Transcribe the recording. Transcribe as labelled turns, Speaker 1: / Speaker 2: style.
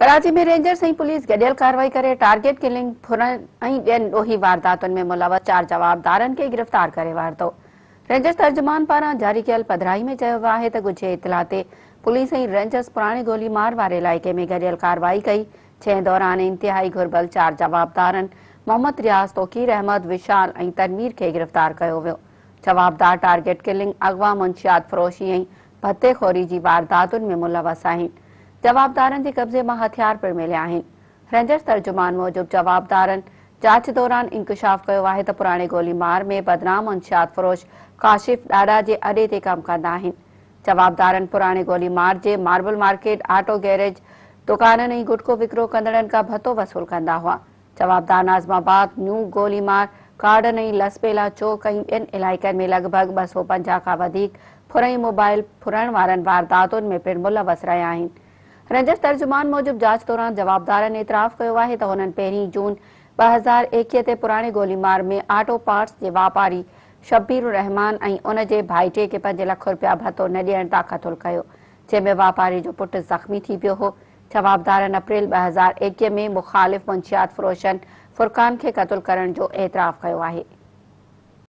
Speaker 1: कराची में रेंजर सही पुलिस गडियल कार्रवाई करे टारगेट किलिंग फुरन ॿियनि ॾोही में मुलवत चार जवाबदार के गिरफ़्तार करे वारितो रेंजर्स तर्जुमान पारा जारी कल पधराई में चयो वियो गुझे इतला ते पुलिस ही रेंजर्स पुराने गोली मार वारे इलाके में गडियल कार्रवाई कई छह दौरान इंतहाई घुर्बल चार जवाबदार मोहम्मद रियाज़ तोकीर अहमद विशाल तनवीर के गिरफ़्तार किया वो जवाबदार टारगेट किलिंग अगवा मुंशियात फरोशी ऐं भतेखोरी जी वारदातुनि में मुलवस आहिनि जवाबदारन के कब्ज़े में हथियार पिण मिलिया रेंजर्स तर्जुमान मूजिबि जवाबदारनि जांच दौरान इंकशाफ़ किया है पुराने गोलीमार में बदनाम मंशियात फरोश काशिफ डाडा के अडे से कम कंदा आहिनि पुराने गोलीमार के मार्बल मार्केट आटो गैरेज दुकान ऐं गुटको विक्रो कदड़न का भत्ो वसूल कंदा हुआ जवाबदार नाज़माबाद न्यू गोलीमार कार्डन ऐं लसबेला चौक इन इलाक में लगभग ब सौ पंजा का फुरई मोबाइल फुरण वारनि वारदातुनि में पिणु मुलवस रहा है रंजस तर्जुमान मूजिब जांच दौरान जवाबदारनि ऐतराफ़ु कयो आहे त हुननि पहिरीं जून ब॒ हज़ार एकवीह ते पुराणे गोलीमार में आटो पार्ट्स जे वापारी शब्बीर रहमान ऐं उन जे भाइटे खे पंज लख रुपया भत्तो न डि॒यण तां क़तलु कयो जंहिंमें वापारी जो पुटु ज़ख़्मी थी पियो हो जवाबदार अप्रैल ब॒ हज़ार एकवीह में मुख़ालिफ़ मुंशियात फुरोशन फुरक़ान खे क़लु करण जो एतिराफ़ु कयो आहे